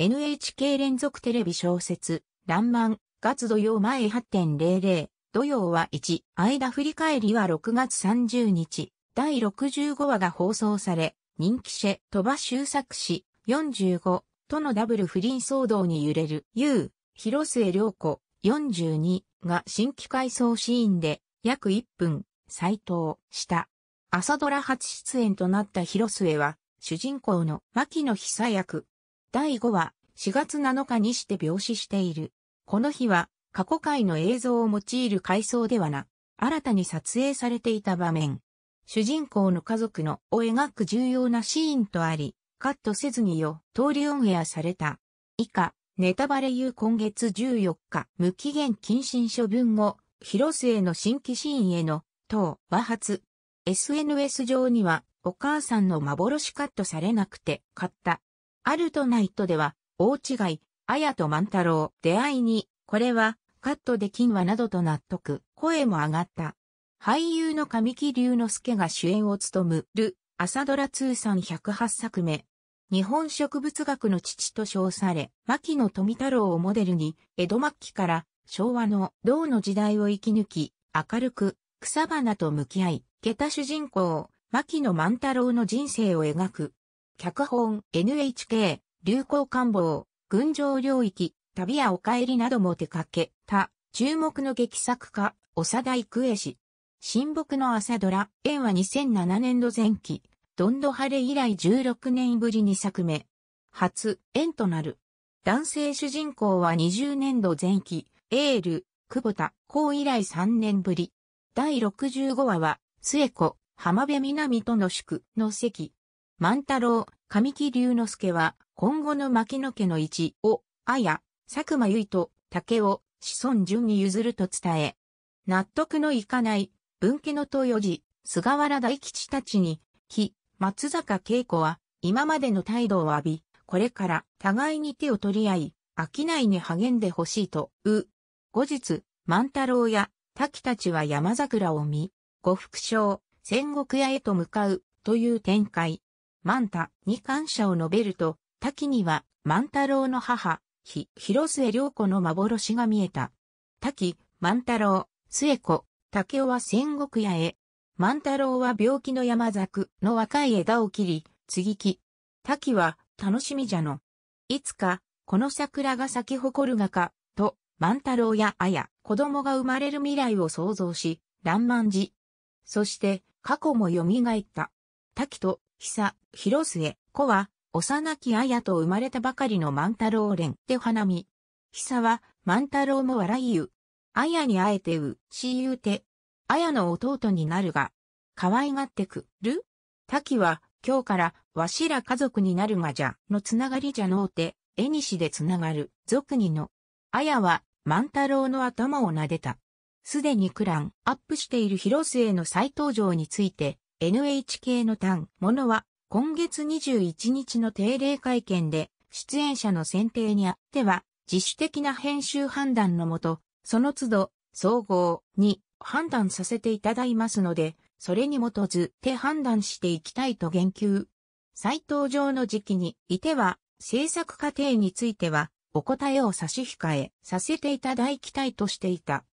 NHK 連続テレビ小説、ランマン、月土曜前8.00、土曜は1、間振り返りは6月30日、第65話が放送され、人気シェ、鳥羽周作氏、45、とのダブル不倫騒動に揺れる、U、広末涼子、42、が新規回想シーンで、約1分、斎藤、した。朝ドラ初出演となった広末は、主人公の牧野久役、第5話、4月7日にして病死している。この日は、過去回の映像を用いる回想ではな、新たに撮影されていた場面。主人公の家族のを描く重要なシーンとあり、カットせずによ、通りオンエアされた。以下、ネタバレ言う今月14日、無期限謹慎処分後、広末の新規シーンへの、等、和発。SNS 上には、お母さんの幻カットされなくて、買った。アルトナイトでは、大違い、アヤと万太郎、出会いに、これは、カットできんわなどと納得、声も上がった。俳優の神木隆之介が主演を務む、ル、朝ドラ通算108作目。日本植物学の父と称され、牧野富太郎をモデルに、江戸末期から昭和の銅の時代を生き抜き、明るく草花と向き合い、下駄主人公、牧野万太郎の人生を描く脚本、NHK、流行官房、群青領域、旅やお帰りなども出かけた、注目の劇作家、長田育恵氏。新木の朝ドラ、縁は2007年度前期、どんど晴れ以来16年ぶり2作目。初、縁となる。男性主人公は20年度前期、エール、久保田、法以来3年ぶり。第65話は、末子、浜辺美波との宿の席、万太郎、神木隆之介は、今後の牧野家の一を、あや、佐久間由衣と、竹を、子孫順に譲ると伝え、納得のいかない、文家の豊寺、菅原大吉たちに、木、松坂慶子は、今までの態度を浴び、これから互いに手を取り合い、商いに励んでほしいと、う。後日、万太郎や、滝たちは山桜を見、呉福商、戦国屋へと向かう、という展開。マンタに感謝を述べると、滝には万太郎の母、ひ、広末涼子の幻が見えた。滝、万太郎、末子、竹雄は戦国屋へ。万太郎は病気の山作の若い枝を切り、継ぎ木。滝は楽しみじゃの。いつか、この桜が咲き誇るがか、と、万太郎やあや、子供が生まれる未来を想像し、乱漫じ。そして、過去も蘇った。滝と、久、広末、子は、幼き綾と生まれたばかりの万太郎蓮で花見。久は、万太郎も笑いゆ。綾に会えてう、しゆうて。綾の弟になるが、可愛がってくる滝は、今日から、わしら家族になるがじゃ、のつながりじゃのうて、えにしでつながる、俗にの。綾は、万太郎の頭を撫でた。すでにクラン、アップしている広末の再登場について、NHK の単、ものは、今月21日の定例会見で、出演者の選定にあっては、自主的な編集判断のもと、その都度、総合に判断させていただいますので、それに基づて判断していきたいと言及。再登場の時期にいては、制作過程については、お答えを差し控えさせていただきたいとしていた。